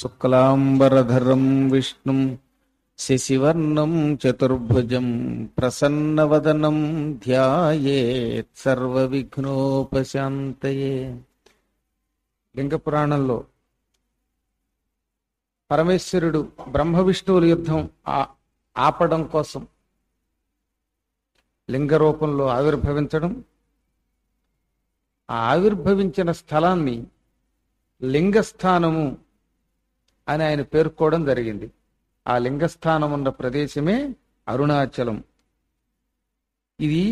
शुक्लाम्बरधरं विष्णुं शिशिवर्णं चतुर्भुजं प्रसन्नवदनं విఘ్నోపశాంతయే లింగ పురాణంలో పరమేశ్వరుడు బ్రహ్మ విష్ణువుల యుద్ధం ఆపడం కోసం లింగ రూపంలో ఆవిర్భవించడం ఆ ఆవిర్భవించిన స్థలాన్ని లింగస్థానము అని ఆయన పేర్కోవడం జరిగింది ఆ లింగస్థానం ఉన్న ప్రదేశమే అరుణాచలం ఇది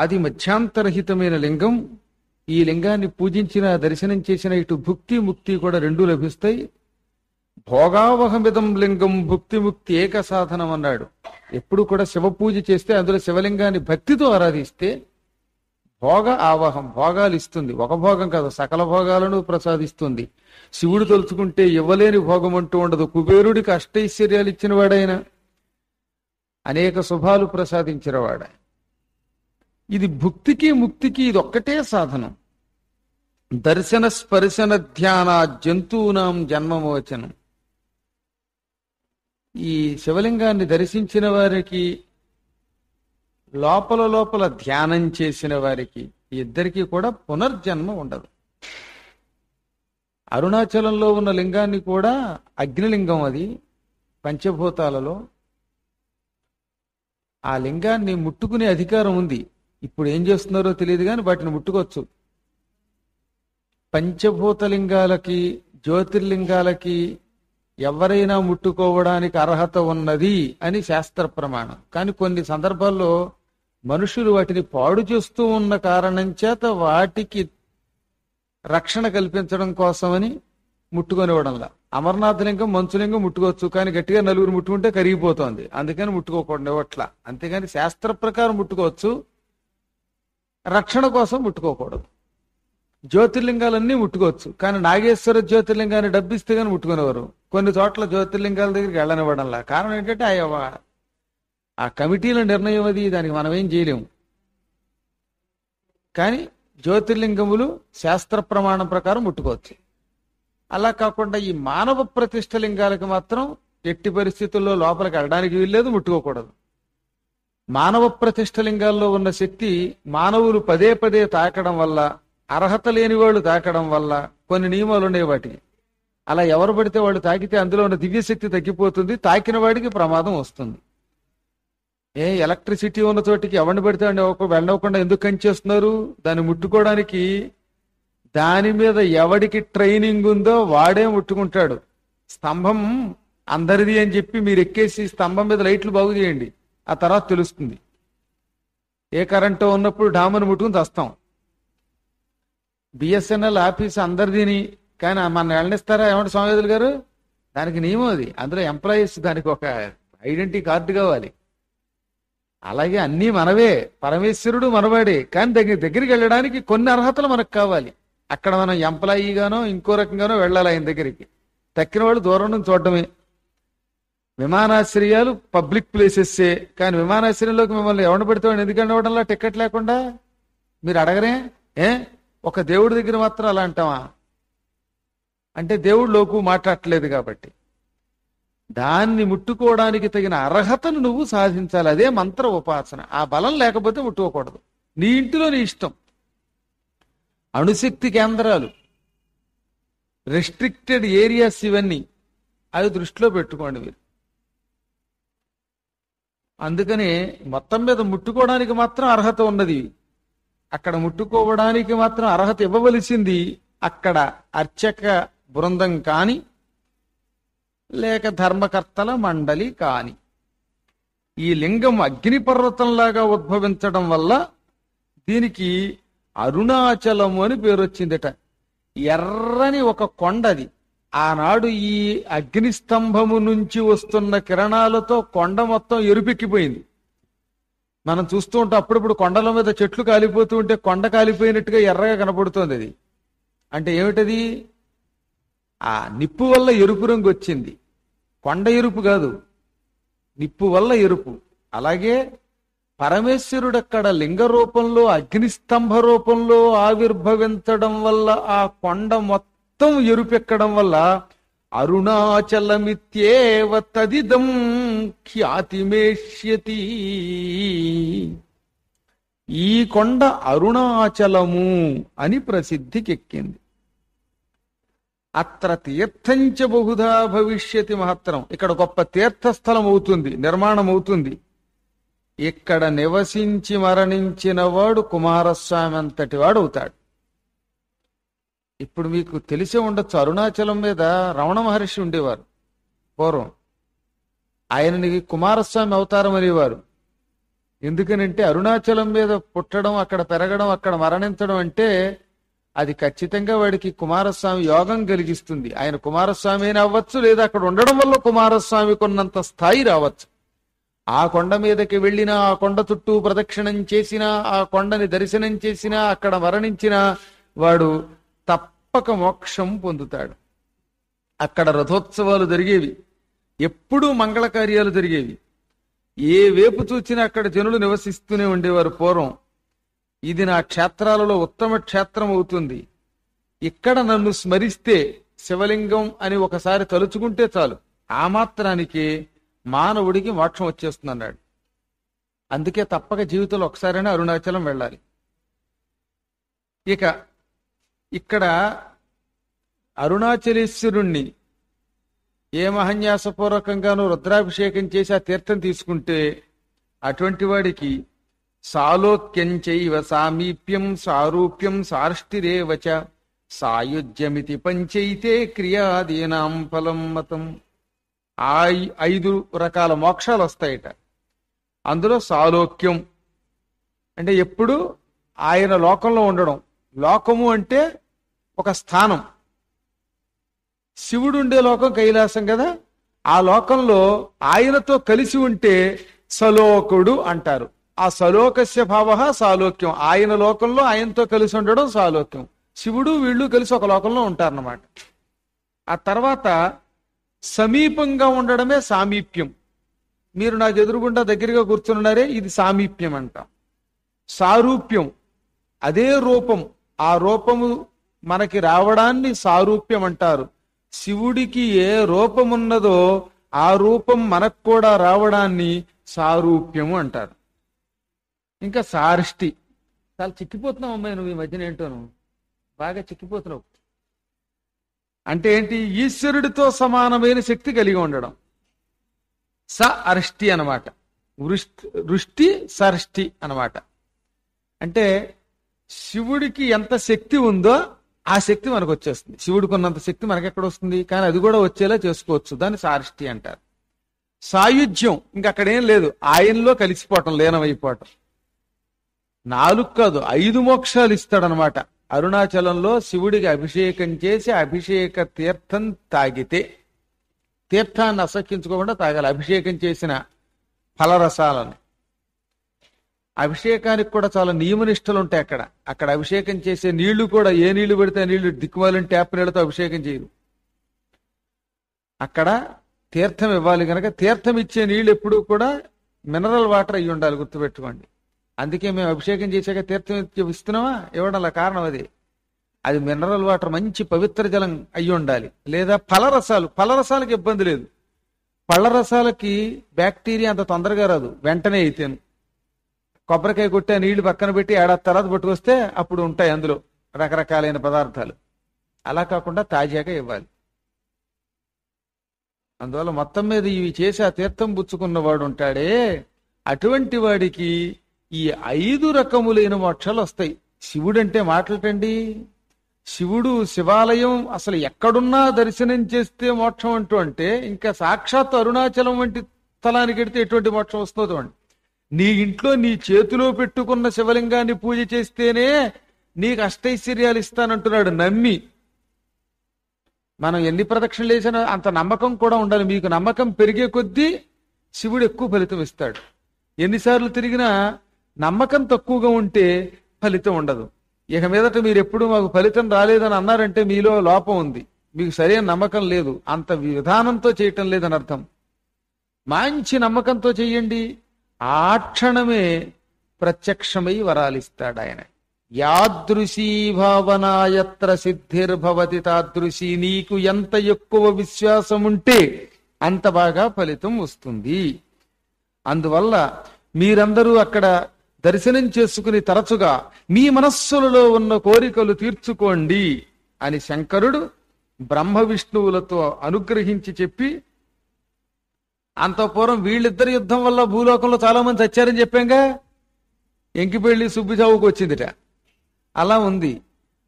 ఆది మధ్యాంతరహితమైన లింగం ఈ లింగాన్ని పూజించిన దర్శనం చేసిన ఇటు భుక్తి ముక్తి కూడా రెండూ లభిస్తాయి భోగావహమిదం లింగం భుక్తి ముక్తి ఏక సాధనం అన్నాడు ఎప్పుడు కూడా శివ పూజ చేస్తే అందులో శివలింగాన్ని భక్తితో ఆరాధిస్తే భోగ ఆవాహం భోగాలు ఇస్తుంది ఒక భోగం కాదు సకల భోగాలను ప్రసాదిస్తుంది శివుడు తలుచుకుంటే ఇవ్వలేని భోగం అంటూ ఉండదు కుబేరుడికి అష్టైశ్వర్యాలు వాడైనా అనేక శుభాలు ప్రసాదించినవాడ ఇది భుక్తికి ముక్తికి ఇది ఒక్కటే సాధనం దర్శన స్పర్శన ధ్యాన జంతువునాం జన్మమోచనం ఈ శివలింగాన్ని దర్శించిన వారికి లోపల లోపల ధ్యానం చేసిన వారికి ఇద్దరికీ కూడా పునర్జన్మ ఉండదు అరుణాచలంలో ఉన్న లింగాన్ని కూడా అగ్నిలింగం అది పంచభూతాలలో ఆ లింగాన్ని ముట్టుకునే అధికారం ఉంది ఇప్పుడు ఏం చేస్తున్నారో తెలియదు కానీ వాటిని ముట్టుకోవచ్చు పంచభూత లింగాలకి జ్యోతిర్లింగాలకి ఎవరైనా ముట్టుకోవడానికి అర్హత ఉన్నది అని శాస్త్ర ప్రమాణం కానీ కొన్ని సందర్భాల్లో మనుషులు వాటిని పాడు చేస్తూ ఉన్న కారణం చేత వాటికి రక్షణ కల్పించడం కోసమని ముట్టుకొనివ్వడంలా లింగం మంచులింగం ముట్టుకోవచ్చు కానీ గట్టిగా నలుగురు ముట్టుకుంటే కరిగిపోతుంది అందుకని ముట్టుకోకూడదు ఇవ్వట్లా అంతేగాని శాస్త్ర ప్రకారం ముట్టుకోవచ్చు రక్షణ కోసం ముట్టుకోకూడదు జ్యోతిర్లింగాలన్నీ ముట్టుకోవచ్చు కానీ నాగేశ్వర జ్యోతిర్లింగాన్ని డబ్బిస్తే కానీ ముట్టుకునేవారు కొన్ని చోట్ల జ్యోతిర్లింగాల దగ్గరికి వెళ్ళనివ్వడంలా కారణం ఏంటంటే ఆ ఆ కమిటీల నిర్ణయం అది దానికి మనమేం చేయలేము కానీ జ్యోతిర్లింగములు శాస్త్ర ప్రమాణం ప్రకారం ముట్టుకోవచ్చు అలా కాకుండా ఈ మానవ ప్రతిష్ట లింగాలకు మాత్రం ఎట్టి పరిస్థితుల్లో లోపలికి వెళ్ళడానికి వీల్లేదు ముట్టుకోకూడదు మానవ ప్రతిష్ట లింగాల్లో ఉన్న శక్తి మానవులు పదే పదే తాకడం వల్ల అర్హత లేని వాళ్ళు తాకడం వల్ల కొన్ని నియమాలు ఉన్నాయి వాటికి అలా ఎవరు పడితే వాళ్ళు తాకితే అందులో ఉన్న దివ్యశక్తి తగ్గిపోతుంది తాకిన వాడికి ప్రమాదం వస్తుంది ఏ ఎలక్ట్రిసిటీ ఉన్న చోటికి ఎవరిని పెడితే అండి ఒక వెళ్ళవకుండా ఎందుకు చేస్తున్నారు దాన్ని ముట్టుకోవడానికి దాని మీద ఎవడికి ట్రైనింగ్ ఉందో వాడే ముట్టుకుంటాడు స్తంభం అందరిది అని చెప్పి మీరు ఎక్కేసి స్తంభం మీద లైట్లు బాగు చేయండి ఆ తర్వాత తెలుస్తుంది ఏ కరెంటు ఉన్నప్పుడు డామును ముట్టుకుని తస్తాం బిఎస్ఎన్ఎల్ ఆఫీస్ అందరిదిని కానీ మన వెళ్ళనిస్తారా ఏమంటారు స్వామివేదులు గారు దానికి నియమం అది అందులో ఎంప్లాయీస్ దానికి ఒక ఐడెంటిటీ కార్డు కావాలి అలాగే అన్నీ మనవే పరమేశ్వరుడు మనవాడే కానీ దగ్గర దగ్గరికి వెళ్ళడానికి కొన్ని అర్హతలు మనకు కావాలి అక్కడ మనం ఎంప్లాయీగానో ఇంకో రకంగానో వెళ్ళాలి ఆయన దగ్గరికి తక్కిన వాళ్ళు దూరం నుంచి చూడటమే విమానాశ్రయాలు పబ్లిక్ ప్లేసెస్సే కానీ విమానాశ్రయంలోకి మిమ్మల్ని ఎవరిని పెడితే ఎందుకంటే ఇవ్వడంలో టికెట్ లేకుండా మీరు అడగరే ఏ ఒక దేవుడి దగ్గర మాత్రం అలా అంటావా అంటే దేవుడు లోకు మాట్లాడట్లేదు కాబట్టి దాన్ని ముట్టుకోవడానికి తగిన అర్హతను నువ్వు సాధించాలి అదే మంత్ర ఉపాసన ఆ బలం లేకపోతే ముట్టుకోకూడదు నీ ఇంటిలో నీ ఇష్టం అణుశక్తి కేంద్రాలు రెస్ట్రిక్టెడ్ ఏరియాస్ ఇవన్నీ అవి దృష్టిలో పెట్టుకోండి మీరు అందుకనే మొత్తం మీద ముట్టుకోవడానికి మాత్రం అర్హత ఉన్నది అక్కడ ముట్టుకోవడానికి మాత్రం అర్హత ఇవ్వవలసింది అక్కడ అర్చక బృందం కానీ లేక ధర్మకర్తల మండలి కాని ఈ లింగం అగ్నిపర్వతంలాగా ఉద్భవించడం వల్ల దీనికి అరుణాచలము అని పేరు వచ్చిందిట ఎర్రని ఒక కొండది ఆనాడు ఈ అగ్నిస్తంభము నుంచి వస్తున్న కిరణాలతో కొండ మొత్తం ఎరుపెక్కిపోయింది మనం చూస్తూ ఉంటే అప్పుడప్పుడు కొండల మీద చెట్లు కాలిపోతూ ఉంటే కొండ కాలిపోయినట్టుగా ఎర్రగా కనపడుతుంది అది అంటే ఏమిటది ఆ నిప్పు వల్ల ఎరుపు రంగు వచ్చింది కొండ ఎరుపు కాదు నిప్పు వల్ల ఎరుపు అలాగే పరమేశ్వరుడు అక్కడ లింగ రూపంలో అగ్నిస్తంభ రూపంలో ఆవిర్భవించడం వల్ల ఆ కొండ మొత్తం ఎరుపెక్కడం వల్ల అరుణాచలమిత్యేవ తదిదం ఖ్యాతిమేష్యతి ఈ కొండ అరుణాచలము అని ప్రసిద్ధికెక్కింది అత్ర తీర్థంచ బహుధా భవిష్యతి మహత్తరం ఇక్కడ గొప్ప తీర్థస్థలం అవుతుంది నిర్మాణం అవుతుంది ఇక్కడ నివసించి మరణించిన వాడు కుమారస్వామి అంతటి వాడు అవుతాడు ఇప్పుడు మీకు తెలిసే ఉండొచ్చు అరుణాచలం మీద రమణ మహర్షి ఉండేవారు పూర్వం ఆయనని కుమారస్వామి అవతారం అనేవారు ఎందుకనంటే అరుణాచలం మీద పుట్టడం అక్కడ పెరగడం అక్కడ మరణించడం అంటే అది ఖచ్చితంగా వాడికి కుమారస్వామి యోగం కలిగిస్తుంది ఆయన కుమారస్వామి అయినా అవ్వచ్చు లేదా అక్కడ ఉండడం వల్ల కుమారస్వామి కొన్నంత స్థాయి రావచ్చు ఆ కొండ మీదకి వెళ్ళినా ఆ కొండ చుట్టూ ప్రదక్షిణం చేసినా ఆ కొండని దర్శనం చేసినా అక్కడ మరణించినా వాడు తప్పక మోక్షం పొందుతాడు అక్కడ రథోత్సవాలు జరిగేవి ఎప్పుడూ మంగళ కార్యాలు జరిగేవి ఏ వేపు చూసినా అక్కడ జనులు నివసిస్తూనే ఉండేవారు పూర్వం ఇది నా క్షేత్రాలలో ఉత్తమ క్షేత్రం అవుతుంది ఇక్కడ నన్ను స్మరిస్తే శివలింగం అని ఒకసారి తలుచుకుంటే చాలు ఆ మాత్రానికి మానవుడికి మోక్షం వచ్చేస్తుంది అన్నాడు అందుకే తప్పక జీవితంలో ఒకసారైనా అరుణాచలం వెళ్ళాలి ఇక ఇక్కడ అరుణాచలేశ్వరుణ్ణి ఏ మహన్యాసపూర్వకంగానూ రుద్రాభిషేకం చేసి ఆ తీర్థం తీసుకుంటే అటువంటి వాడికి సాలోక్యంచైవ సామీప్యం సారూప్యం సాష్టిరేవచ సాయుధ్యమితి పంచైతే క్రియాదీనాం ఫలం మతం ఆ ఐదు రకాల మోక్షాలు వస్తాయట అందులో సాలోక్యం అంటే ఎప్పుడు ఆయన లోకంలో ఉండడం లోకము అంటే ఒక స్థానం శివుడు ఉండే లోకం కైలాసం కదా ఆ లోకంలో ఆయనతో కలిసి ఉంటే సలోకుడు అంటారు ఆ సలోకస్య భావ సాలోక్యం ఆయన లోకంలో ఆయనతో కలిసి ఉండడం సాలోక్యం శివుడు వీళ్ళు కలిసి ఒక లోకంలో ఉంటారన్నమాట ఆ తర్వాత సమీపంగా ఉండడమే సామీప్యం మీరు నాకు ఎదురుగుండా దగ్గరగా కూర్చున్నారే ఇది సామీప్యం అంట సారూప్యం అదే రూపం ఆ రూపము మనకి రావడాన్ని సారూప్యం అంటారు శివుడికి ఏ రూపం ఉన్నదో ఆ రూపం మనకు కూడా రావడాన్ని సారూప్యము అంటారు ఇంకా సారిష్టి చాలా చిక్కిపోతున్నావు అమ్మాయి నువ్వు ఈ మధ్యన ఏంటోను బాగా చిక్కిపోతున్నావు అంటే ఏంటి ఈశ్వరుడితో సమానమైన శక్తి కలిగి ఉండడం స అరిష్టి అనమాట వృష్టి సరిష్టి అనమాట అంటే శివుడికి ఎంత శక్తి ఉందో ఆ శక్తి మనకు వచ్చేస్తుంది శివుడికి ఉన్నంత శక్తి మనకి ఎక్కడ వస్తుంది కానీ అది కూడా వచ్చేలా చేసుకోవచ్చు దాన్ని సారిష్టి అంటారు సాయుధ్యం ఇంకా అక్కడేం లేదు ఆయనలో కలిసిపోవటం లీనమైపోవటం నాలుగు కాదు ఐదు మోక్షాలు ఇస్తాడనమాట అరుణాచలంలో శివుడికి అభిషేకం చేసి అభిషేక తీర్థం తాగితే తీర్థాన్ని అసహించుకోకుండా తాగాలి అభిషేకం చేసిన ఫలరసాలను అభిషేకానికి కూడా చాలా నియమనిష్టలు ఉంటాయి అక్కడ అక్కడ అభిషేకం చేసే నీళ్లు కూడా ఏ నీళ్లు పెడితే నీళ్లు దిక్కుమాలని ట్యాప్ నీళ్లతో అభిషేకం చేయరు అక్కడ తీర్థం ఇవ్వాలి కనుక తీర్థం ఇచ్చే నీళ్ళు ఎప్పుడూ కూడా మినరల్ వాటర్ అయ్యి ఉండాలి గుర్తుపెట్టుకోండి అందుకే మేము అభిషేకం చేశాక తీర్థం ఇస్తున్నామా ఇవ్వడం కారణం అది అది మినరల్ వాటర్ మంచి పవిత్ర జలం అయి ఉండాలి లేదా ఫలరసాలు ఫలరసాలకు ఇబ్బంది లేదు పళ్ళరసాలకి బ్యాక్టీరియా అంత తొందరగా రాదు వెంటనే అయితేను కొబ్బరికాయ కొట్టే నీళ్లు పక్కన పెట్టి ఏడాది తర్వాత పట్టుకొస్తే అప్పుడు ఉంటాయి అందులో రకరకాలైన పదార్థాలు అలా కాకుండా తాజాగా ఇవ్వాలి అందువల్ల మొత్తం మీద ఇవి చేసి ఆ తీర్థం పుచ్చుకున్నవాడు ఉంటాడే అటువంటి వాడికి ఈ ఐదు రకములైన మోక్షాలు వస్తాయి శివుడంటే మాట్లాడండి శివుడు శివాలయం అసలు ఎక్కడున్నా దర్శనం చేస్తే మోక్షం అంటూ అంటే ఇంకా సాక్షాత్ అరుణాచలం వంటి స్థలానికి వెడితే ఎటువంటి మోక్షం వస్తుందో చూడండి నీ ఇంట్లో నీ చేతిలో పెట్టుకున్న శివలింగాన్ని పూజ చేస్తేనే నీకు అష్టైశ్వర్యాలు ఇస్తానంటున్నాడు నమ్మి మనం ఎన్ని ప్రదక్షిణలు వేసినా అంత నమ్మకం కూడా ఉండాలి మీకు నమ్మకం పెరిగే కొద్దీ శివుడు ఎక్కువ ఫలితం ఇస్తాడు ఎన్నిసార్లు తిరిగినా నమ్మకం తక్కువగా ఉంటే ఫలితం ఉండదు ఇక మీదట మీరు ఎప్పుడు మాకు ఫలితం రాలేదని అన్నారంటే మీలో లోపం ఉంది మీకు సరైన నమ్మకం లేదు అంత విధానంతో చేయటం లేదని అర్థం మంచి నమ్మకంతో చెయ్యండి ఆ క్షణమే ప్రత్యక్షమై వరాలిస్తాడు ఆయన యాదృశీ భావనాయత్ర సిద్ధిర్భవతి తాదృశి నీకు ఎంత ఎక్కువ విశ్వాసం ఉంటే అంత బాగా ఫలితం వస్తుంది అందువల్ల మీరందరూ అక్కడ దర్శనం చేసుకుని తరచుగా మీ మనస్సులలో ఉన్న కోరికలు తీర్చుకోండి అని శంకరుడు బ్రహ్మ విష్ణువులతో అనుగ్రహించి చెప్పి అంతఃపురం వీళ్ళిద్దరి యుద్ధం వల్ల భూలోకంలో చాలా మంది చచ్చారని చెప్పాంగా ఎంకిపెళ్లి చావుకు వచ్చిందిట అలా ఉంది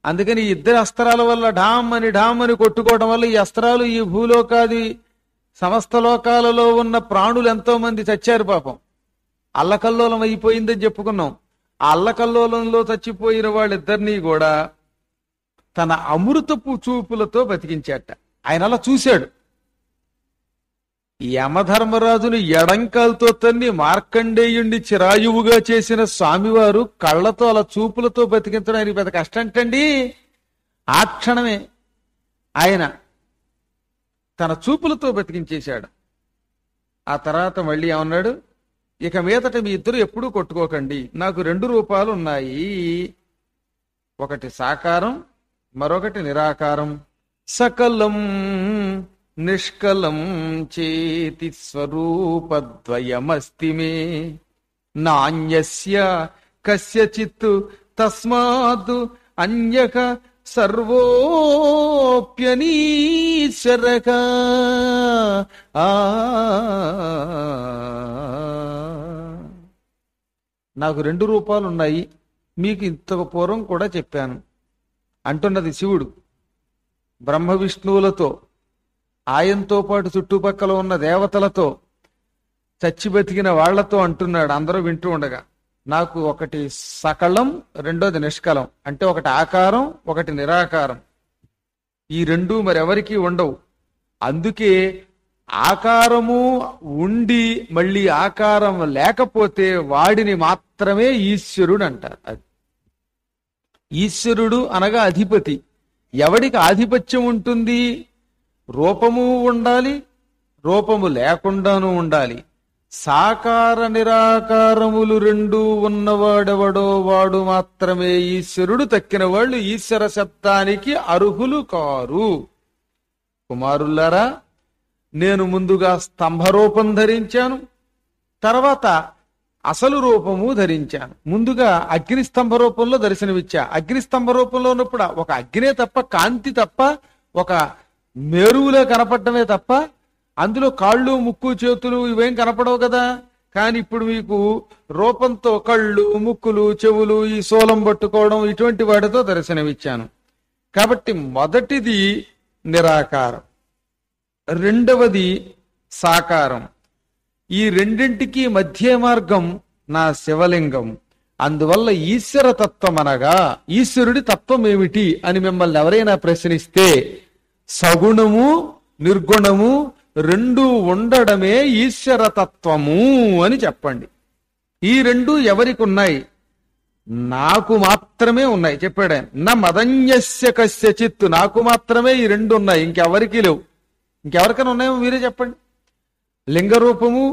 అందుకని ఈ ఇద్దరి అస్త్రాల వల్ల ఢామ్ అని ఢామ్ అని కొట్టుకోవడం వల్ల ఈ అస్త్రాలు ఈ భూలోకాది సమస్త లోకాలలో ఉన్న ప్రాణులు ఎంతో మంది చచ్చారు పాపం అల్లకల్లోలం అయిపోయిందని చెప్పుకున్నాం ఆ అల్లకల్లోలంలో చచ్చిపోయిన వాళ్ళిద్దరినీ కూడా తన అమృతపు చూపులతో బతికించాట ఆయన అలా చూశాడు యమధర్మరాజుని ఎడంకాలతో తన్ని మార్కండేయుణ్ణి చిరాయువుగా చేసిన స్వామివారు కళ్ళతో అలా చూపులతో బతికించడం ఆయనకి పెద్ద కష్టంటండి ఆ క్షణమే ఆయన తన చూపులతో బతికించేశాడు ఆ తర్వాత మళ్ళీ ఏమన్నాడు ఇక మీదట మీ ఇద్దరు ఎప్పుడూ కొట్టుకోకండి నాకు రెండు రూపాలు ఉన్నాయి ఒకటి సాకారం మరొకటి నిరాకారం సకలం నిష్కలం చేతి స్వరూపద్వయమస్తి మే నాణ్యస్య కస్యచిత్తు తస్మాత్ అన్యక సర్వోప్యనీశ్వరక ఆ నాకు రెండు రూపాలు ఉన్నాయి మీకు ఇంత పూర్వం కూడా చెప్పాను అంటున్నది శివుడు బ్రహ్మ విష్ణువులతో ఆయనతో పాటు చుట్టుపక్కల ఉన్న దేవతలతో చచ్చి బతికిన వాళ్లతో అంటున్నాడు అందరూ వింటూ ఉండగా నాకు ఒకటి సకలం రెండోది నిష్కలం అంటే ఒకటి ఆకారం ఒకటి నిరాకారం ఈ రెండు మరెవరికి ఉండవు అందుకే ఆకారము ఉండి మళ్ళీ ఆకారం లేకపోతే వాడిని మాత్రమే ఈశ్వరుడు అంటారు అది ఈశ్వరుడు అనగా అధిపతి ఎవడికి ఆధిపత్యం ఉంటుంది రూపము ఉండాలి రూపము లేకుండాను ఉండాలి సాకార నిరాకారములు రెండూ ఉన్నవాడెవడో వాడు మాత్రమే ఈశ్వరుడు తక్కిన వాళ్ళు ఈశ్వర శబ్దానికి అర్హులు కారు కుమారులారా నేను ముందుగా స్తంభ రూపం ధరించాను తర్వాత అసలు రూపము ధరించాను ముందుగా అగ్నిస్తంభ రూపంలో దర్శనమిచ్చా అగ్నిస్తంభ రూపంలో ఉన్నప్పుడు ఒక అగ్నే తప్ప కాంతి తప్ప ఒక మేరువులో కనపడటమే తప్ప అందులో కాళ్ళు ముక్కు చేతులు ఇవేం కనపడవు కదా కానీ ఇప్పుడు మీకు రూపంతో కళ్ళు ముక్కులు చెవులు ఈ సోలం పట్టుకోవడం ఇటువంటి వాటితో దర్శనమిచ్చాను కాబట్టి మొదటిది నిరాకారం రెండవది సాకారం ఈ రెండింటికి మధ్య మార్గం నా శివలింగం అందువల్ల ఈశ్వర తత్వం అనగా ఈశ్వరుడి తత్వం ఏమిటి అని మిమ్మల్ని ఎవరైనా ప్రశ్నిస్తే సగుణము నిర్గుణము రెండు ఉండడమే ఈశ్వరతత్వము అని చెప్పండి ఈ రెండు ఎవరికి ఉన్నాయి నాకు మాత్రమే ఉన్నాయి చెప్పాడు నా మదన్యస్య చిత్తు నాకు మాత్రమే ఈ రెండు ఉన్నాయి ఇంకెవరికీ లేవు ఇంకెవరికైనా ఉన్నాయో మీరే చెప్పండి లింగ రూపము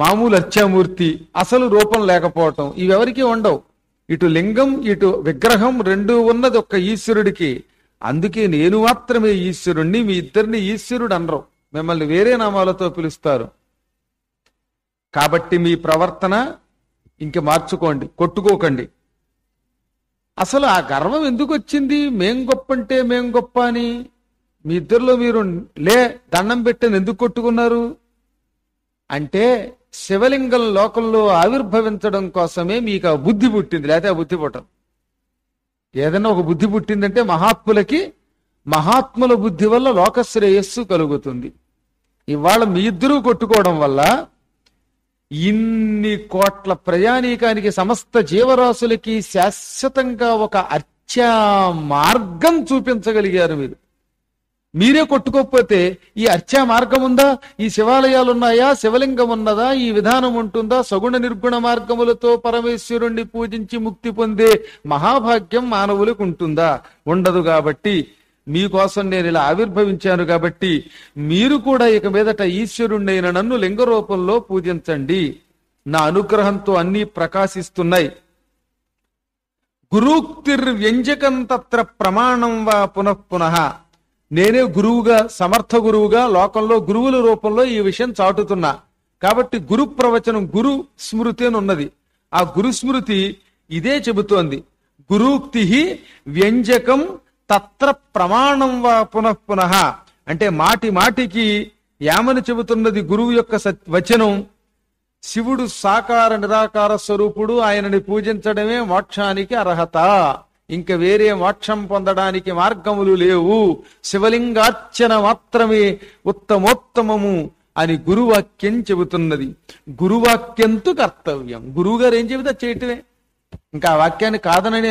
మామూలు అత్యామూర్తి అసలు రూపం లేకపోవటం ఇవెవరికి ఉండవు ఇటు లింగం ఇటు విగ్రహం రెండు ఉన్నది ఒక్క ఈశ్వరుడికి అందుకే నేను మాత్రమే ఈశ్వరుణ్ణి మీ ఇద్దరిని ఈశ్వరుడు అనరు మిమ్మల్ని వేరే నామాలతో పిలుస్తారు కాబట్టి మీ ప్రవర్తన ఇంక మార్చుకోండి కొట్టుకోకండి అసలు ఆ గర్వం ఎందుకు వచ్చింది మేం గొప్ప అంటే మేం గొప్ప అని మీ ఇద్దరిలో మీరు లే దండం పెట్టని ఎందుకు కొట్టుకున్నారు అంటే శివలింగం లోకంలో ఆవిర్భవించడం కోసమే మీకు ఆ బుద్ధి పుట్టింది లేకపోతే ఆ బుద్ధి పుట్టం ఏదైనా ఒక బుద్ధి పుట్టిందంటే మహాత్ములకి మహాత్ముల బుద్ధి వల్ల లోకశ్రేయస్సు కలుగుతుంది ఇవాళ మీ ఇద్దరూ కొట్టుకోవడం వల్ల ఇన్ని కోట్ల ప్రయాణికానికి సమస్త జీవరాశులకి శాశ్వతంగా ఒక అర్చ మార్గం చూపించగలిగారు మీరు మీరే కొట్టుకోకపోతే ఈ అర్చ మార్గం ఉందా ఈ శివాలయాలు ఉన్నాయా శివలింగం ఉన్నదా ఈ విధానం ఉంటుందా సగుణ నిర్గుణ మార్గములతో పరమేశ్వరుణ్ణి పూజించి ముక్తి పొందే మహాభాగ్యం మానవులకు ఉంటుందా ఉండదు కాబట్టి మీకోసం నేను ఇలా ఆవిర్భవించాను కాబట్టి మీరు కూడా ఇక మీదట ఈశ్వరుణ్ణైన నన్ను లింగ రూపంలో పూజించండి నా అనుగ్రహంతో అన్ని ప్రకాశిస్తున్నాయి గురుక్తిర్ వ్యంజకం తత్ర ప్రమాణం వా పునఃపున నేనే గురువుగా సమర్థ గురువుగా లోకంలో గురువుల రూపంలో ఈ విషయం చాటుతున్నా కాబట్టి గురు ప్రవచనం గురు స్మృతి అని ఉన్నది ఆ గురు స్మృతి ఇదే చెబుతోంది గురుక్తి వ్యంజకం తత్ర ప్రమాణం వా పునఃపున అంటే మాటి మాటికి ఏమని చెబుతున్నది గురువు యొక్క వచనం శివుడు సాకార నిరాకార స్వరూపుడు ఆయనని పూజించడమే మోక్షానికి అర్హత ఇంక వేరే మోక్షం పొందడానికి మార్గములు లేవు శివలింగార్చన మాత్రమే ఉత్తమోత్తమము అని గురువాక్యం చెబుతున్నది గురువాక్యంతో కర్తవ్యం గారు ఏం చెబితే చేయటమే ఇంకా ఆ వాక్యాన్ని కాదననే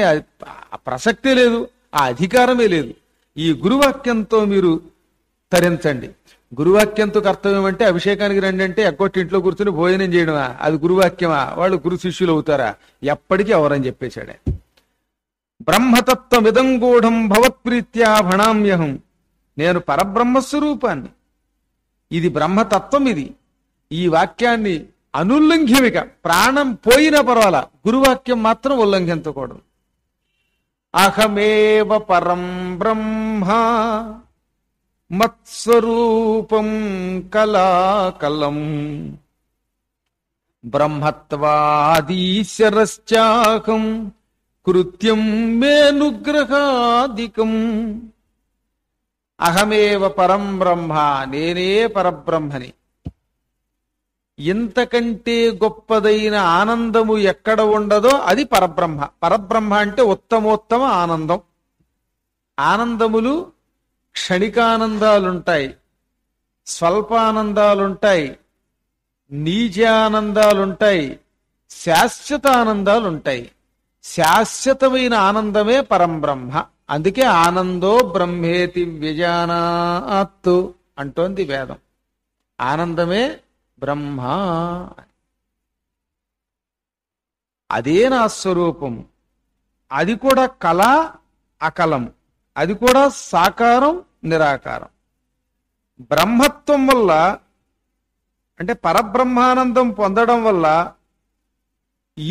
ప్రసక్తే లేదు ఆ అధికారమే లేదు ఈ గురువాక్యంతో మీరు తరించండి గురువాక్యంతో కర్తవ్యం అంటే అభిషేకానికి రండి అంటే ఎక్కటి ఇంట్లో కూర్చొని భోజనం చేయడమా అది గురువాక్యమా వాళ్ళు గురు శిష్యులు అవుతారా ఎప్పటికీ ఎవరని చెప్పేశాడే బ్రహ్మతత్వం విదంగూఢం భవత్ప్రీత్యా భణామ్యహం నేను పరబ్రహ్మస్వరూపాన్ని ఇది బ్రహ్మతత్వం ఇది ఈ వాక్యాన్ని అనుల్లంఘ్యమిక ప్రాణం పోయినా పర్వాలా గురువాక్యం మాత్రం ఉల్లంఘించకూడదు अहमेव परम् ब्रह्मा मत्स्वरूपम् कलाकलम् ब्रह्मत्वादिशरश्चाकम् कृत्यम् मेऽनुग्रहादिकम् अहमेव परम् ब्रह्मा नेने परब्रह्मणि ఇంతకంటే గొప్పదైన ఆనందము ఎక్కడ ఉండదో అది పరబ్రహ్మ పరబ్రహ్మ అంటే ఉత్తమోత్తమ ఆనందం ఆనందములు క్షణికానందాలుంటాయి స్వల్పానందాలుంటాయి నీజానందాలుంటాయి శాశ్వత ఆనందాలుంటాయి శాశ్వతమైన ఆనందమే పరంబ్రహ్మ అందుకే ఆనందో బ్రహ్మేతి వ్యజానాత్తు అంటోంది వేదం ఆనందమే బ్రహ్మ అదే నా స్వరూపం అది కూడా కళ అకలం అది కూడా సాకారం నిరాకారం బ్రహ్మత్వం వల్ల అంటే పరబ్రహ్మానందం పొందడం వల్ల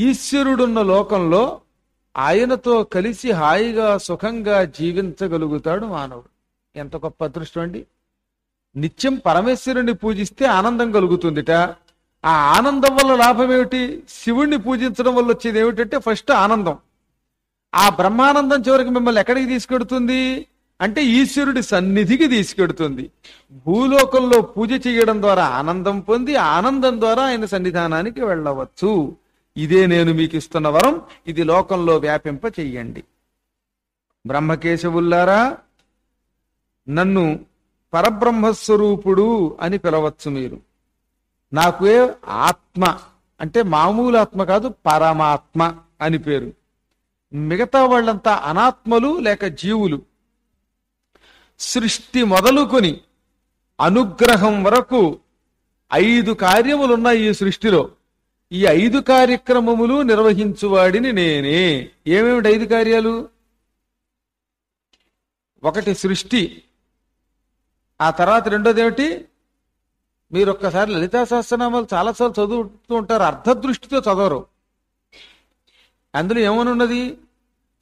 ఈశ్వరుడున్న లోకంలో ఆయనతో కలిసి హాయిగా సుఖంగా జీవించగలుగుతాడు మానవుడు ఎంత గొప్ప అదృష్టం అండి నిత్యం పరమేశ్వరుణ్ణి పూజిస్తే ఆనందం కలుగుతుందిట ఆ ఆనందం వల్ల లాభం ఏమిటి శివుణ్ణి పూజించడం వల్ల వచ్చేది ఏమిటంటే ఫస్ట్ ఆనందం ఆ బ్రహ్మానందం చివరికి మిమ్మల్ని ఎక్కడికి తీసుకెడుతుంది అంటే ఈశ్వరుడి సన్నిధికి తీసుకెడుతుంది భూలోకంలో పూజ చేయడం ద్వారా ఆనందం పొంది ఆనందం ద్వారా ఆయన సన్నిధానానికి వెళ్ళవచ్చు ఇదే నేను మీకు ఇస్తున్న వరం ఇది లోకంలో వ్యాపింప చెయ్యండి బ్రహ్మకేశవుల్లారా నన్ను పరబ్రహ్మస్వరూపుడు అని పిలవచ్చు మీరు నాకు ఆత్మ అంటే మామూలు ఆత్మ కాదు పరమాత్మ అని పేరు మిగతా వాళ్ళంతా అనాత్మలు లేక జీవులు సృష్టి మొదలుకొని అనుగ్రహం వరకు ఐదు కార్యములున్నాయి ఈ సృష్టిలో ఈ ఐదు కార్యక్రమములు నిర్వహించువాడిని నేనే ఏమేమిటి ఐదు కార్యాలు ఒకటి సృష్టి ఆ తర్వాత రెండోది ఏమిటి మీరు ఒక్కసారి లలితా సహస్రనామాలు చాలాసార్లు చదువుతూ ఉంటారు అర్ధదృష్టితో చదవరు అందులో ఏమనున్నది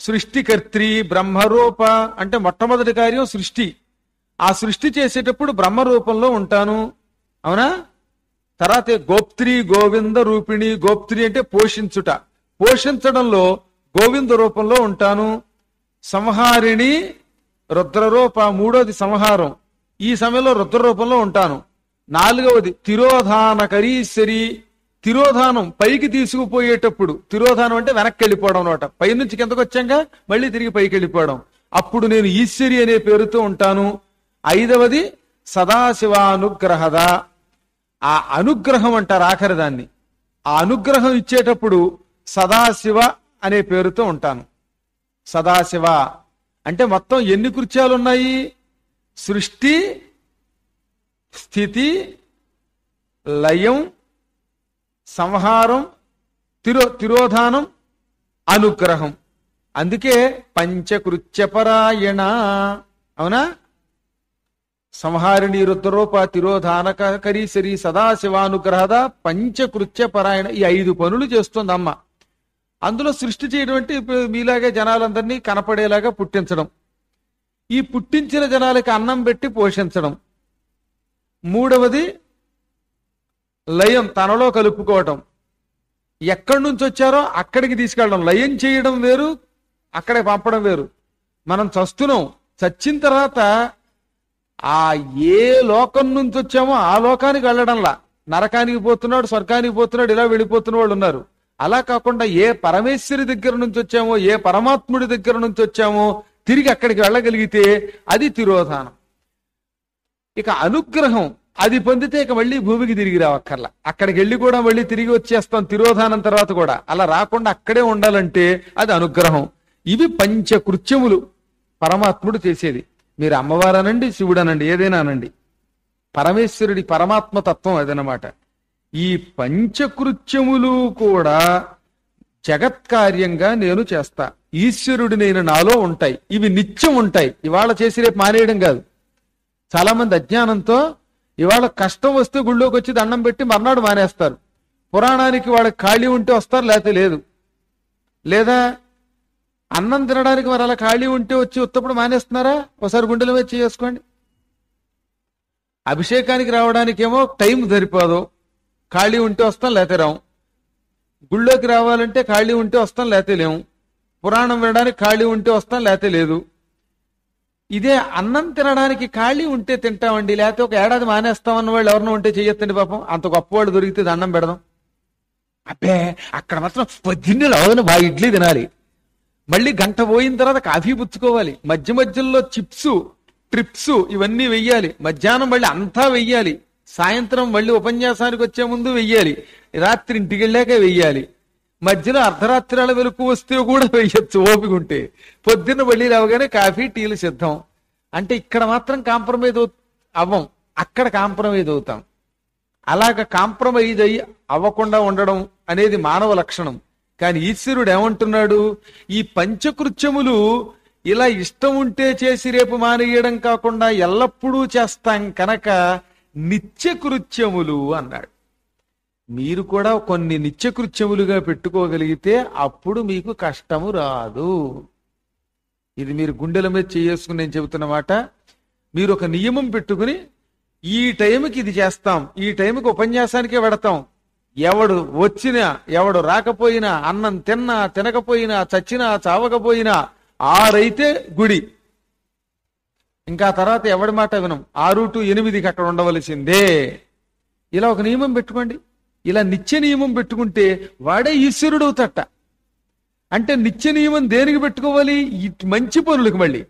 సృష్టి సృష్టికర్త్రి బ్రహ్మరూప అంటే మొట్టమొదటి కార్యం సృష్టి ఆ సృష్టి చేసేటప్పుడు బ్రహ్మ రూపంలో ఉంటాను అవునా తర్వాత గోప్త్రి గోవింద రూపిణి గోప్త్రి అంటే పోషించుట పోషించడంలో గోవింద రూపంలో ఉంటాను సంహారిణి రుద్రరూప మూడోది సంహారం ఈ సమయంలో రుద్ర రూపంలో ఉంటాను నాలుగవది తిరోధాన కరీశ్వరి తిరోధానం పైకి తీసుకుపోయేటప్పుడు తిరోధానం అంటే వెనక్కి వెళ్ళిపోవడం అనమాట పైనుంచి కిందకు వచ్చాక మళ్ళీ తిరిగి పైకి వెళ్ళిపోవడం అప్పుడు నేను ఈశ్వరి అనే పేరుతో ఉంటాను ఐదవది సదాశివానుగ్రహద ఆ అనుగ్రహం అంటారు ఆఖరి దాన్ని ఆ అనుగ్రహం ఇచ్చేటప్పుడు సదాశివ అనే పేరుతో ఉంటాను సదాశివ అంటే మొత్తం ఎన్ని కృత్యాలు ఉన్నాయి సృష్టి స్థితి లయం సంహారం తిరో తిరోధానం అనుగ్రహం అందుకే పంచకృత్యపరాయణ అవునా సంహారిణి రుద్రరూప తిరోధానకరి శ్రీ సదాశివానుగ్రహద పంచకృత్యపరాయణ ఈ ఐదు పనులు చేస్తుంది అమ్మ అందులో సృష్టి చేయడం అంటే మీలాగే జనాలందరినీ కనపడేలాగా పుట్టించడం ఈ పుట్టించిన జనాలకి అన్నం పెట్టి పోషించడం మూడవది లయం తనలో కలుపుకోవటం ఎక్కడి నుంచి వచ్చారో అక్కడికి తీసుకెళ్ళడం లయం చేయడం వేరు అక్కడికి పంపడం వేరు మనం చస్తున్నాం చచ్చిన తర్వాత ఆ ఏ లోకం నుంచి వచ్చామో ఆ లోకానికి వెళ్ళడంలా నరకానికి పోతున్నాడు స్వర్గానికి పోతున్నాడు ఇలా వెళ్ళిపోతున్న వాళ్ళు ఉన్నారు అలా కాకుండా ఏ పరమేశ్వరి దగ్గర నుంచి వచ్చామో ఏ పరమాత్ముడి దగ్గర నుంచి వచ్చామో తిరిగి అక్కడికి వెళ్ళగలిగితే అది తిరోధానం ఇక అనుగ్రహం అది పొందితే ఇక మళ్ళీ భూమికి తిరిగి రావక్కర్లా అక్కడికి వెళ్ళి కూడా మళ్ళీ తిరిగి వచ్చేస్తాం తిరోధానం తర్వాత కూడా అలా రాకుండా అక్కడే ఉండాలంటే అది అనుగ్రహం ఇవి పంచకృత్యములు పరమాత్ముడు చేసేది మీరు అమ్మవారనండి శివుడనండి ఏదైనానండి పరమేశ్వరుడి పరమాత్మ తత్వం అదనమాట ఈ పంచకృత్యములు కూడా జగత్కార్యంగా నేను చేస్తా ఈశ్వరుడు నేను నాలో ఉంటాయి ఇవి నిత్యం ఉంటాయి ఇవాళ చేసి రేపు మానేయడం కాదు చాలా మంది అజ్ఞానంతో ఇవాళ కష్టం వస్తే గుళ్ళోకి వచ్చి దండం పెట్టి మర్నాడు మానేస్తారు పురాణానికి వాళ్ళకి ఖాళీ ఉంటే వస్తారు లేకపోతే లేదు లేదా అన్నం తినడానికి మరి అలా ఖాళీ ఉంటే వచ్చి ఉత్తప్పుడు మానేస్తున్నారా ఒకసారి గుండెల మీద చేసుకోండి అభిషేకానికి రావడానికేమో టైం సరిపోదు ఖాళీ ఉంటే వస్తాం లేకపోతే రావు గుళ్ళోకి రావాలంటే ఖాళీ ఉంటే వస్తాం లేతే లేము పురాణం వినడానికి ఖాళీ ఉంటే వస్తాం లేతే లేదు ఇదే అన్నం తినడానికి ఖాళీ ఉంటే తింటామండి లేకపోతే ఒక ఏడాది మానేస్తాం అన్న వాళ్ళు ఎవరినో ఉంటే చెయ్యొద్దండి పాపం అంత గొప్పవాళ్ళు దొరికితే అన్నం పెడదాం అబ్బే అక్కడ మాత్రం పొద్దున్నే లోన బా ఇడ్లీ తినాలి మళ్ళీ గంట పోయిన తర్వాత కాఫీ పుచ్చుకోవాలి మధ్య మధ్యలో చిప్స్ ట్రిప్స్ ఇవన్నీ వెయ్యాలి మధ్యాహ్నం మళ్ళీ అంతా వెయ్యాలి సాయంత్రం మళ్ళీ ఉపన్యాసానికి వచ్చే ముందు వెయ్యాలి రాత్రి ఇంటికి వెళ్ళాక వెయ్యాలి మధ్యలో అర్ధరాత్రాల వెలుపు వస్తే కూడా వెయ్యొచ్చు ఉంటే పొద్దున్న వెళ్ళి లేవగానే కాఫీ టీలు సిద్ధం అంటే ఇక్కడ మాత్రం కాంప్రమైజ్ అవ్వం అక్కడ కాంప్రమైజ్ అవుతాం అలాగ కాంప్రమైజ్ అయ్యి అవ్వకుండా ఉండడం అనేది మానవ లక్షణం కానీ ఈశ్వరుడు ఏమంటున్నాడు ఈ పంచకృత్యములు ఇలా ఇష్టం ఉంటే చేసి రేపు మానేయడం కాకుండా ఎల్లప్పుడూ చేస్తాం కనుక నిత్యకృత్యములు అన్నాడు మీరు కూడా కొన్ని నిత్యకృత్యములుగా పెట్టుకోగలిగితే అప్పుడు మీకు కష్టము రాదు ఇది మీరు గుండెల మీద చేసుకుని నేను చెబుతున్నమాట మీరు ఒక నియమం పెట్టుకుని ఈ టైంకి ఇది చేస్తాం ఈ టైంకి ఉపన్యాసానికే పెడతాం ఎవడు వచ్చినా ఎవడు రాకపోయినా అన్నం తిన్నా తినకపోయినా చచ్చినా చావకపోయినా ఆరైతే గుడి ఇంకా తర్వాత ఎవడి మాట వినం ఆరు టు ఎనిమిదికి అక్కడ ఉండవలసిందే ఇలా ఒక నియమం పెట్టుకోండి ఇలా నిత్య నియమం పెట్టుకుంటే వాడే ఈశ్వరుడు అవుతట అంటే నిత్య నియమం దేనికి పెట్టుకోవాలి మంచి పనులకు మళ్ళీ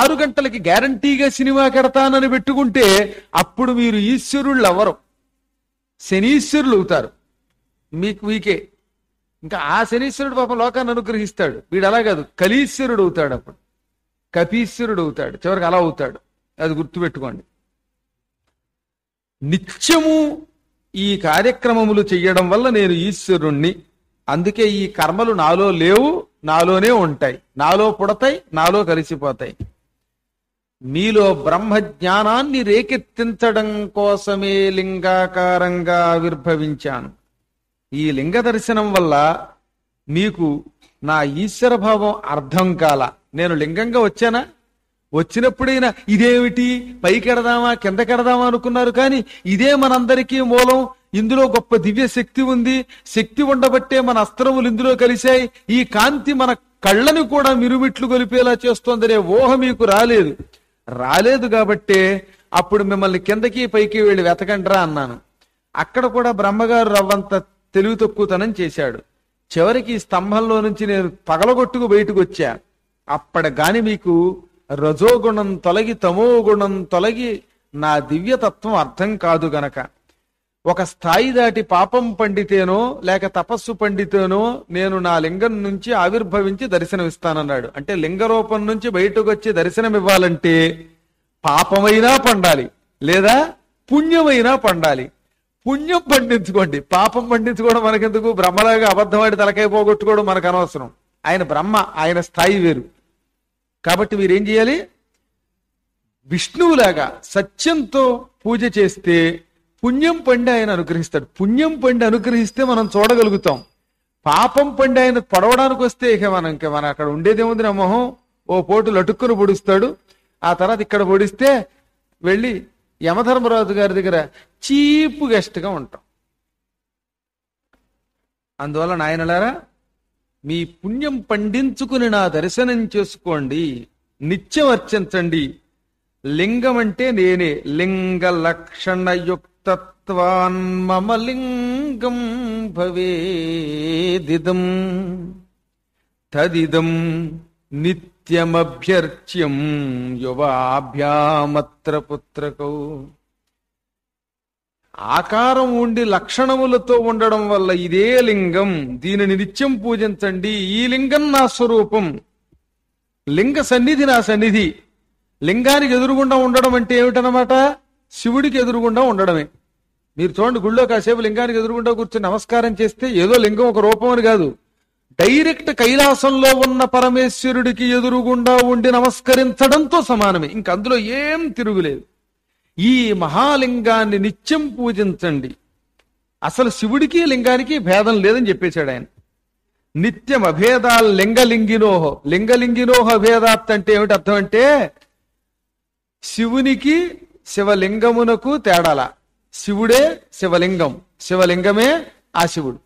ఆరు గంటలకి గ్యారంటీగా సినిమా కడతానని పెట్టుకుంటే అప్పుడు మీరు ఈశ్వరుళ్ళు అవ్వరు శనీశ్వరులు అవుతారు మీకు మీకే ఇంకా ఆ శనీశ్వరుడు పాపం లోకాన్ని అనుగ్రహిస్తాడు వీడు అలా కాదు కలీశ్వరుడు అవుతాడు అప్పుడు కపీశ్వరుడు అవుతాడు చివరికి అలా అవుతాడు అది గుర్తుపెట్టుకోండి నిత్యము ఈ కార్యక్రమములు చెయ్యడం వల్ల నేను ఈశ్వరుణ్ణి అందుకే ఈ కర్మలు నాలో లేవు నాలోనే ఉంటాయి నాలో పుడతాయి నాలో కలిసిపోతాయి మీలో బ్రహ్మ జ్ఞానాన్ని రేకెత్తించడం కోసమే లింగాకారంగా ఆవిర్భవించాను ఈ లింగ దర్శనం వల్ల మీకు నా ఈశ్వర భావం అర్థం కాల నేను లింగంగా వచ్చానా వచ్చినప్పుడైనా ఇదేమిటి పైకెడదామా కిందకెడదామా అనుకున్నారు కానీ ఇదే మనందరికీ మూలం ఇందులో గొప్ప దివ్య శక్తి ఉంది శక్తి ఉండబట్టే మన అస్త్రములు ఇందులో కలిశాయి ఈ కాంతి మన కళ్ళని కూడా మిరుమిట్లు గొలిపేలా చేస్తోందనే ఊహ మీకు రాలేదు రాలేదు కాబట్టే అప్పుడు మిమ్మల్ని కిందకి పైకి వెళ్ళి రా అన్నాను అక్కడ కూడా బ్రహ్మగారు రవ్వంత తెలివి తక్కువతనం చేశాడు చివరికి స్తంభంలో నుంచి నేను పగలగొట్టుకు బయటకు వచ్చా అప్పటిగాని మీకు రజోగుణం తొలగి తమో గుణం తొలగి నా దివ్యతత్వం అర్థం కాదు గనక ఒక స్థాయి దాటి పాపం పండితేనో లేక తపస్సు పండితేనో నేను నా లింగం నుంచి ఆవిర్భవించి దర్శనమిస్తానన్నాడు అంటే లింగరూపం నుంచి బయటకు వచ్చి దర్శనమివ్వాలంటే పాపమైనా పండాలి లేదా పుణ్యమైనా పండాలి పుణ్యం పండించుకోండి పాపం పండించుకోవడం మనకెందుకు బ్రహ్మలాగా అబద్ధమైన తలకై పోగొట్టుకోవడం మనకు అనవసరం ఆయన బ్రహ్మ ఆయన స్థాయి వేరు కాబట్టి మీరేం చేయాలి విష్ణువులాగా సత్యంతో పూజ చేస్తే పుణ్యం పండి ఆయన అనుగ్రహిస్తాడు పుణ్యం పండి అనుగ్రహిస్తే మనం చూడగలుగుతాం పాపం పండి ఆయన పడవడానికి వస్తే ఇక మనం ఇంకా మన అక్కడ ఉండేదేముంది నా మొహం ఓ పోటు లటుక్కును పొడుస్తాడు ఆ తర్వాత ఇక్కడ పొడిస్తే వెళ్ళి యమధర్మరాజు గారి దగ్గర చీప్ గెస్ట్గా ఉంటాం అందువల్ల నాయనలారా మీ పుణ్యం పండించుకుని నా దర్శనం చేసుకోండి నిత్యం అర్చించండి లింగం అంటే నేనే లింగ మమ లింగం భవేదిదం తదిదం నిత్యం నిత్యమభ్యర్చ్యం యువాభ్యామత్ర పుత్రకౌ ఆకారం ఉండి లక్షణములతో ఉండడం వల్ల ఇదే లింగం దీనిని నిత్యం పూజించండి ఈ లింగం నా స్వరూపం లింగ సన్నిధి నా సన్నిధి లింగానికి ఎదురుగుండా ఉండడం అంటే ఏమిటనమాట శివుడికి ఎదురుగుండా ఉండడమే మీరు చూడండి గుళ్ళో కాసేపు లింగానికి ఎదురుగుండా కూర్చొని నమస్కారం చేస్తే ఏదో లింగం ఒక రూపం అని కాదు డైరెక్ట్ కైలాసంలో ఉన్న పరమేశ్వరుడికి ఎదురుగుండా ఉండి నమస్కరించడంతో సమానమే ఇంక అందులో ఏం తిరుగులేదు ఈ మహాలింగాన్ని నిత్యం పూజించండి అసలు శివుడికి లింగానికి భేదం లేదని చెప్పేశాడు ఆయన నిత్యం అభేదాల్ లింగలింగినోహో లింగలింగినోహ అభేదాత్ అంటే ఏమిటి అర్థం అంటే శివునికి శివలింగమునకు తేడాల శివుడే శివలింగం శివలింగమే ఆ శివుడు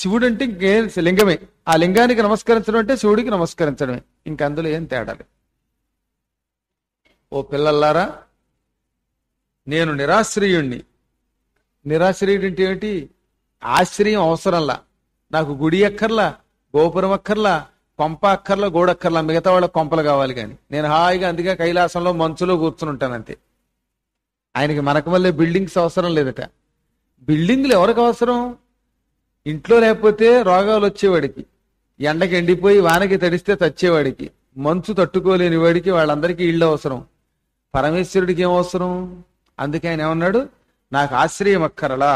శివుడు అంటే ఇంకే లింగమే ఆ లింగానికి నమస్కరించడం అంటే శివుడికి నమస్కరించడమే ఇంక అందులో ఏం తేడాలి ఓ పిల్లల్లారా నేను నిరాశ్రయుణ్ణి నిరాశ్రయుడు అంటే ఏమిటి ఆశ్రయం అవసరంలా నాకు గుడి అక్కర్లా గోపురం అక్కర్లా కొంప అక్కర్లా గోడక్కర్లా మిగతా వాళ్ళ కొంపలు కావాలి కానీ నేను హాయిగా అందుకే కైలాసంలో మంచులో కూర్చుని ఉంటాను అంతే ఆయనకి మనకు వల్లే బిల్డింగ్స్ అవసరం లేదట బిల్డింగ్లు ఎవరికి అవసరం ఇంట్లో లేకపోతే రోగాలు వచ్చేవాడికి ఎండకి ఎండిపోయి వానకి తడిస్తే తచ్చేవాడికి మంచు తట్టుకోలేని వాడికి వాళ్ళందరికీ ఇళ్ళు అవసరం పరమేశ్వరుడికి ఏం అవసరం అందుకే ఆయన ఏమన్నాడు నాకు ఆశ్రయం అక్కరలా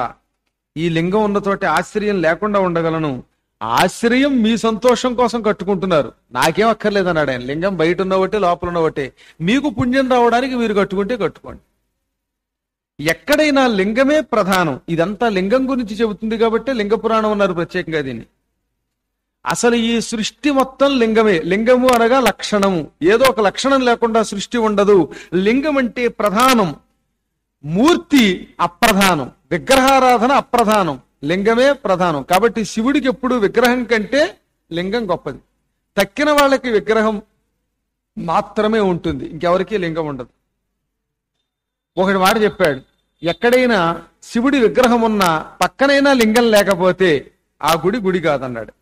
ఈ లింగం ఉన్న తోటి ఆశ్రయం లేకుండా ఉండగలను ఆశ్రయం మీ సంతోషం కోసం కట్టుకుంటున్నారు నాకేం అక్కర్లేదన్నాడు ఆయన లింగం బయట ఉన్న ఒకటే లోపల ఉన్న మీకు పుణ్యం రావడానికి మీరు కట్టుకుంటే కట్టుకోండి ఎక్కడైనా లింగమే ప్రధానం ఇదంతా లింగం గురించి చెబుతుంది కాబట్టి లింగ పురాణం అన్నారు ప్రత్యేకంగా దీన్ని అసలు ఈ సృష్టి మొత్తం లింగమే లింగము అనగా లక్షణము ఏదో ఒక లక్షణం లేకుండా సృష్టి ఉండదు లింగం అంటే ప్రధానం మూర్తి అప్రధానం విగ్రహారాధన అప్రధానం లింగమే ప్రధానం కాబట్టి శివుడికి ఎప్పుడు విగ్రహం కంటే లింగం గొప్పది తక్కిన వాళ్ళకి విగ్రహం మాత్రమే ఉంటుంది ఇంకెవరికీ లింగం ఉండదు ఒకటి మాట చెప్పాడు ఎక్కడైనా శివుడి విగ్రహం ఉన్నా పక్కనైనా లింగం లేకపోతే ఆ గుడి గుడి కాదన్నాడు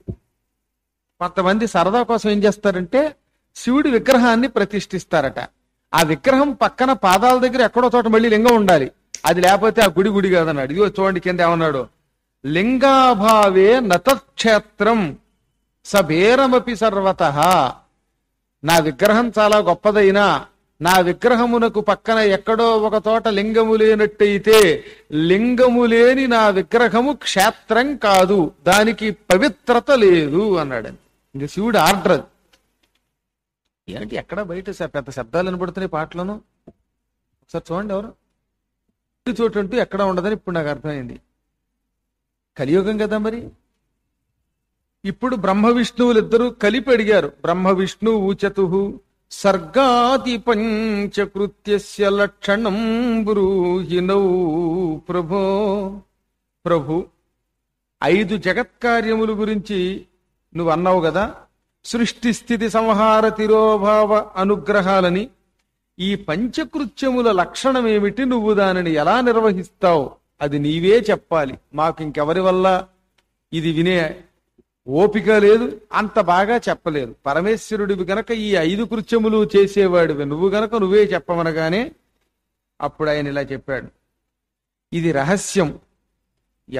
కొంతమంది సరదా కోసం ఏం చేస్తారంటే శివుడి విగ్రహాన్ని ప్రతిష్ఠిస్తారట ఆ విగ్రహం పక్కన పాదాల దగ్గర ఎక్కడో చోట మళ్ళీ లింగం ఉండాలి అది లేకపోతే ఆ గుడి గుడి కాదన్నాడు ఇదిగో చూడండి కింద ఏమన్నాడు లింగాభావే నతక్షేత్రం సబేరమపి సర్వత నా విగ్రహం చాలా గొప్పదైనా నా విగ్రహమునకు పక్కన ఎక్కడో ఒక తోట లింగము లేనట్టయితే లింగము లేని నా విగ్రహము క్షేత్రం కాదు దానికి పవిత్రత లేదు అన్నాడు ఇంకా శివుడు ఆర్డర్ అది ఏంటి ఎక్కడ బయట పెద్ద శబ్దాలు వినబడుతున్నాయి పాటలను ఒకసారి చూడండి ఎవరు చోటు ఎక్కడ ఉండదని ఇప్పుడు నాకు అర్థమైంది కలియుగం కదా మరి ఇప్పుడు బ్రహ్మ విష్ణువులు ఇద్దరు కలిపి అడిగారు బ్రహ్మ విష్ణు ఊచతు పంచకృత్య లక్షణం బ్రూహినౌ ప్రభో ప్రభు ఐదు జగత్కార్యములు గురించి నువ్వు అన్నావు కదా సృష్టి స్థితి సంహార తిరోభావ అనుగ్రహాలని ఈ పంచకృత్యముల లక్షణమేమిటి నువ్వు దానిని ఎలా నిర్వహిస్తావు అది నీవే చెప్పాలి మాకు ఇంకెవరి వల్ల ఇది వినే ఓపిక లేదు అంత బాగా చెప్పలేదు పరమేశ్వరుడివి గనక ఈ ఐదు కృత్యములు చేసేవాడివి నువ్వు గనక నువ్వే చెప్పమనగానే అప్పుడు ఆయన ఇలా చెప్పాడు ఇది రహస్యం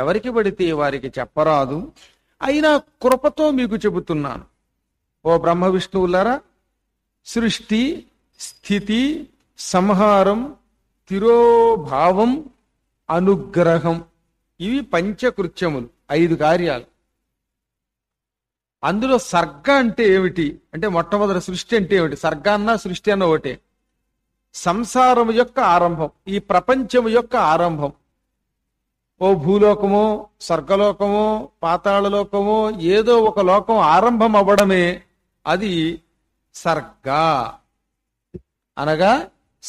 ఎవరికి పడితే వారికి చెప్పరాదు అయినా కృపతో మీకు చెబుతున్నాను ఓ బ్రహ్మ విష్ణువులారా సృష్టి స్థితి సంహారం తిరోభావం అనుగ్రహం ఇవి పంచకృత్యములు ఐదు కార్యాలు అందులో సర్గ అంటే ఏమిటి అంటే మొట్టమొదటి సృష్టి అంటే ఏమిటి సర్గ అన్న సృష్టి అన్న ఒకటే సంసారం యొక్క ఆరంభం ఈ ప్రపంచము యొక్క ఆరంభం ఓ భూలోకమో స్వర్గలోకము పాతాళలోకమో ఏదో ఒక లోకం ఆరంభం అవ్వడమే అది సర్గ అనగా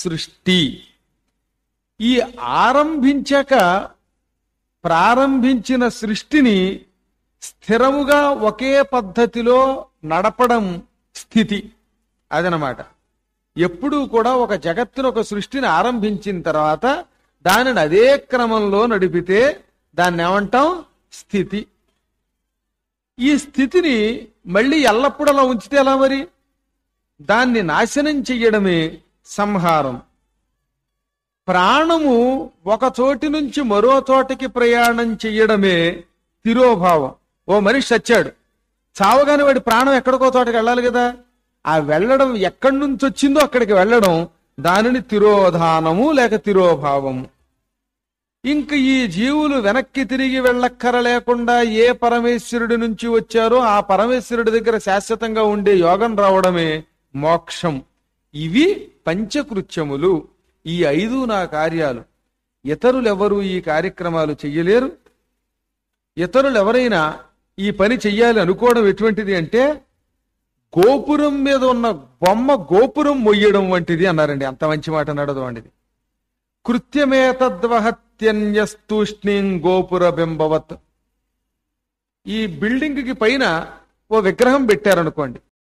సృష్టి ఈ ఆరంభించాక ప్రారంభించిన సృష్టిని స్థిరముగా ఒకే పద్ధతిలో నడపడం స్థితి అదనమాట ఎప్పుడూ కూడా ఒక జగత్తును ఒక సృష్టిని ఆరంభించిన తర్వాత దానిని అదే క్రమంలో నడిపితే దాన్ని ఏమంటాం స్థితి ఈ స్థితిని మళ్ళీ ఎల్లప్పుడూ అలా ఉంచితే ఎలా మరి దాన్ని నాశనం చెయ్యడమే సంహారం ప్రాణము ఒక చోటి నుంచి మరో చోటికి ప్రయాణం చెయ్యడమే తిరోభావం ఓ మనిషి చచ్చాడు చావగానే వాడి ప్రాణం ఎక్కడికో తోటకి వెళ్ళాలి కదా ఆ వెళ్ళడం ఎక్కడి నుంచి వచ్చిందో అక్కడికి వెళ్ళడం దానిని తిరోధానము లేక తిరోభావము ఇంక ఈ జీవులు వెనక్కి తిరిగి వెళ్ళక్కర లేకుండా ఏ పరమేశ్వరుడి నుంచి వచ్చారో ఆ పరమేశ్వరుడి దగ్గర శాశ్వతంగా ఉండే యోగం రావడమే మోక్షం ఇవి పంచకృత్యములు ఈ ఐదు నా కార్యాలు ఇతరులెవరూ ఈ కార్యక్రమాలు చెయ్యలేరు ఇతరులెవరైనా ఈ పని చెయ్యాలి అనుకోవడం ఎటువంటిది అంటే గోపురం మీద ఉన్న బొమ్మ గోపురం మొయ్యడం వంటిది అన్నారండి అంత మంచి మాట నడదు అండి కృత్యమేతద్వహత్యన్యస్తూష్ణీం గోపుర బింబవత్ ఈ బిల్డింగ్కి పైన ఓ విగ్రహం పెట్టారనుకోండి